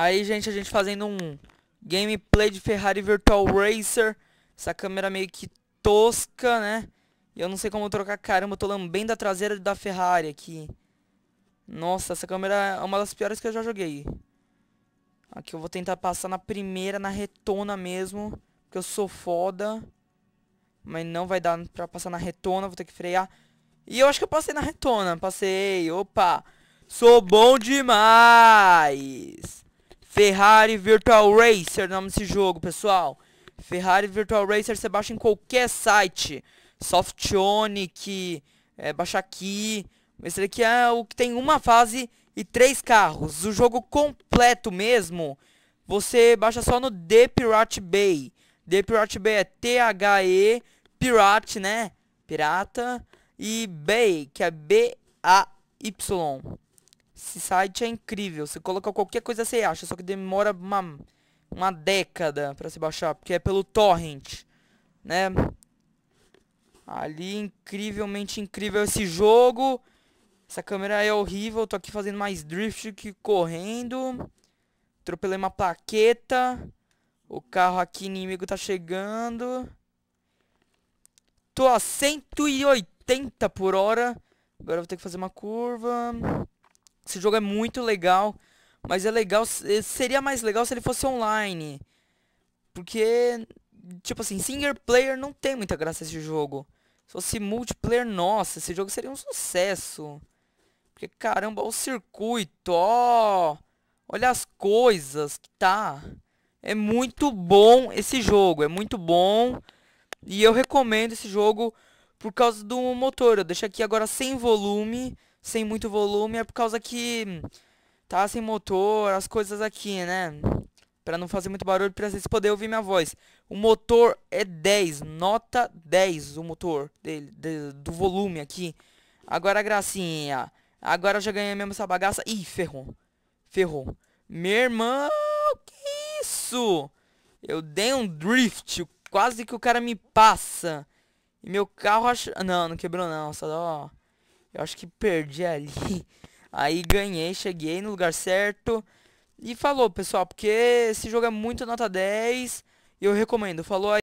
Aí, gente, a gente fazendo um gameplay de Ferrari Virtual Racer. Essa câmera meio que tosca, né? E eu não sei como trocar. Caramba, eu tô lambendo a traseira da Ferrari aqui. Nossa, essa câmera é uma das piores que eu já joguei. Aqui eu vou tentar passar na primeira, na retona mesmo. Porque eu sou foda. Mas não vai dar pra passar na retona, vou ter que frear. E eu acho que eu passei na retona. Passei, opa. Sou bom demais. Ferrari Virtual Racer, nome desse jogo, pessoal. Ferrari Virtual Racer você baixa em qualquer site. Softonic, é, baixa aqui. Esse daqui é o que tem uma fase e três carros. O jogo completo mesmo, você baixa só no The Pirate Bay. The Pirate Bay é T-H-E, Pirate, né? Pirata. E Bay, que é B-A-Y. Esse site é incrível. Você coloca qualquer coisa você acha, só que demora uma, uma década para se baixar, porque é pelo torrent, né? Ali, incrivelmente incrível esse jogo. Essa câmera é horrível, tô aqui fazendo mais drift que correndo. Atropelei uma plaqueta. O carro aqui inimigo tá chegando. Tô a 180 por hora. Agora vou ter que fazer uma curva. Esse jogo é muito legal. Mas é legal. Eh, seria mais legal se ele fosse online. Porque, tipo assim, single player não tem muita graça esse jogo. Se fosse multiplayer, nossa, esse jogo seria um sucesso. Porque, caramba, o circuito, ó. olha as coisas que tá. É muito bom esse jogo, é muito bom. E eu recomendo esse jogo por causa do motor. Eu deixo aqui agora sem volume sem muito volume é por causa que tá sem motor, as coisas aqui, né? Para não fazer muito barulho, para vocês poderem ouvir minha voz. O motor é 10, nota 10 o motor dele, de, do volume aqui. Agora gracinha. Agora eu já ganhei mesmo essa bagaça. Ih, ferrou. Ferrou. Meu irmão, que isso? Eu dei um drift, quase que o cara me passa. E meu carro acha... Não, não quebrou não, só dá... Eu acho que perdi ali. Aí ganhei, cheguei no lugar certo. E falou, pessoal, porque esse jogo é muito nota 10. E eu recomendo. Falou aí.